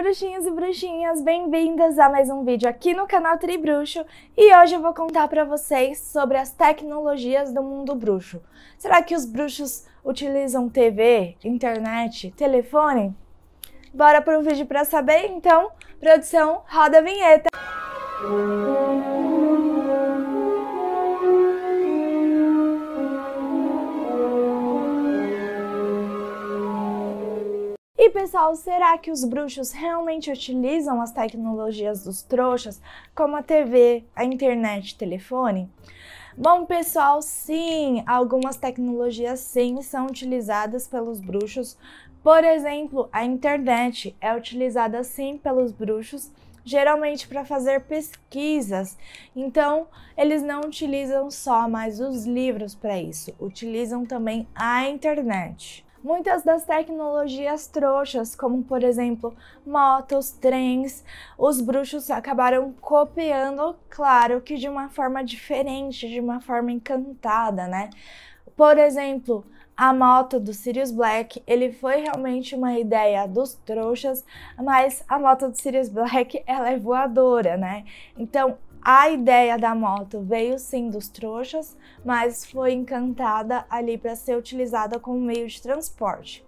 bruxinhos e bruxinhas, bem-vindas a mais um vídeo aqui no canal Bruxo. e hoje eu vou contar para vocês sobre as tecnologias do mundo bruxo. Será que os bruxos utilizam TV, internet, telefone? Bora pro vídeo para saber? Então, produção, roda a vinheta! Música pessoal, será que os bruxos realmente utilizam as tecnologias dos trouxas, como a TV, a internet, telefone? Bom, pessoal, sim, algumas tecnologias sim são utilizadas pelos bruxos. Por exemplo, a internet é utilizada sim pelos bruxos, geralmente para fazer pesquisas. Então, eles não utilizam só mais os livros para isso, utilizam também a internet. Muitas das tecnologias trouxas, como por exemplo motos, trens, os bruxos acabaram copiando, claro que de uma forma diferente, de uma forma encantada, né? Por exemplo, a moto do Sirius Black, ele foi realmente uma ideia dos trouxas, mas a moto do Sirius Black, ela é voadora, né? Então, a ideia da moto veio sim dos trouxas, mas foi encantada ali para ser utilizada como meio de transporte.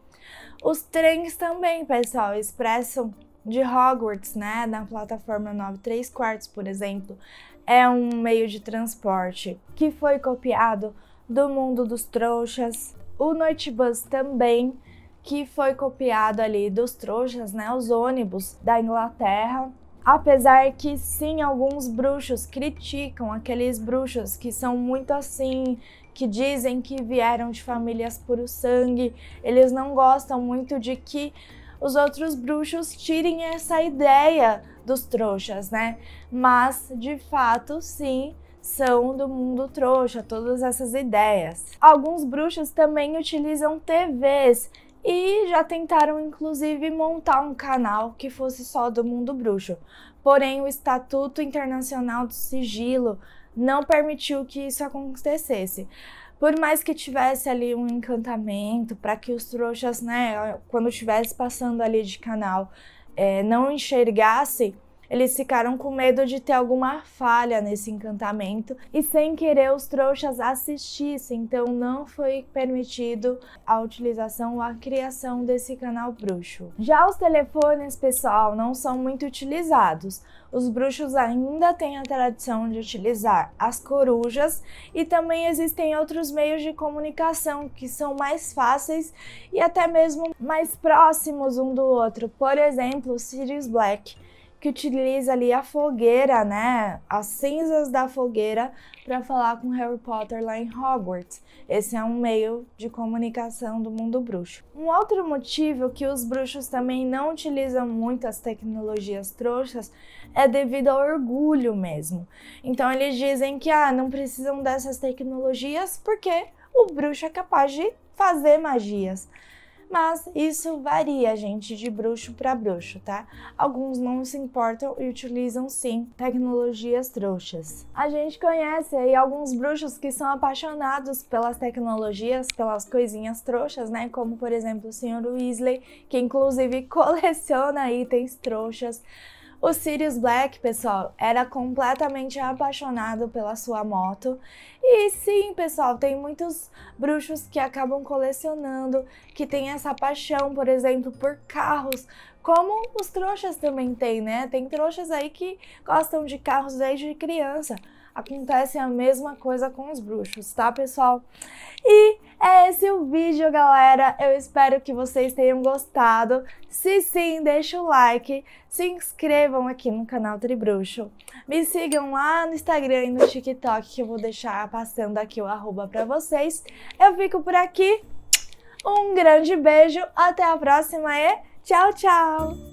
Os trens também, pessoal, expressam de Hogwarts, né, na plataforma 93 quartos, por exemplo, é um meio de transporte que foi copiado do mundo dos trouxas. O Noitibus também, que foi copiado ali dos trouxas, né, os ônibus da Inglaterra. Apesar que sim, alguns bruxos criticam aqueles bruxos que são muito assim, que dizem que vieram de famílias puro sangue. Eles não gostam muito de que os outros bruxos tirem essa ideia dos trouxas, né? Mas de fato, sim, são do mundo trouxa, todas essas ideias. Alguns bruxos também utilizam TVs e já tentaram inclusive montar um canal que fosse só do mundo bruxo. Porém, o Estatuto Internacional do Sigilo não permitiu que isso acontecesse. Por mais que tivesse ali um encantamento para que os trouxas, né, quando estivesse passando ali de canal, é, não enxergasse eles ficaram com medo de ter alguma falha nesse encantamento e sem querer os trouxas assistissem, então não foi permitido a utilização ou a criação desse canal bruxo. Já os telefones, pessoal, não são muito utilizados. Os bruxos ainda têm a tradição de utilizar as corujas e também existem outros meios de comunicação que são mais fáceis e até mesmo mais próximos um do outro. Por exemplo, Sirius Black que utiliza ali a fogueira, né, as cinzas da fogueira para falar com Harry Potter lá em Hogwarts. Esse é um meio de comunicação do mundo bruxo. Um outro motivo que os bruxos também não utilizam muito as tecnologias trouxas é devido ao orgulho mesmo. Então eles dizem que ah, não precisam dessas tecnologias porque o bruxo é capaz de fazer magias mas isso varia, gente, de bruxo para bruxo, tá? Alguns não se importam e utilizam sim tecnologias trouxas. A gente conhece aí alguns bruxos que são apaixonados pelas tecnologias, pelas coisinhas trouxas, né? Como por exemplo o Sr. Weasley, que inclusive coleciona itens trouxas. O Sirius Black, pessoal, era completamente apaixonado pela sua moto. E sim, pessoal, tem muitos bruxos que acabam colecionando, que tem essa paixão, por exemplo, por carros, como os trouxas também têm, né? Tem trouxas aí que gostam de carros desde criança. Acontece a mesma coisa com os bruxos, tá, pessoal? E é esse vídeo, galera. Eu espero que vocês tenham gostado. Se sim, deixa o like, se inscrevam aqui no canal Tribruxo. Me sigam lá no Instagram e no TikTok, que eu vou deixar passando aqui o arroba pra vocês. Eu fico por aqui. Um grande beijo, até a próxima e tchau, tchau!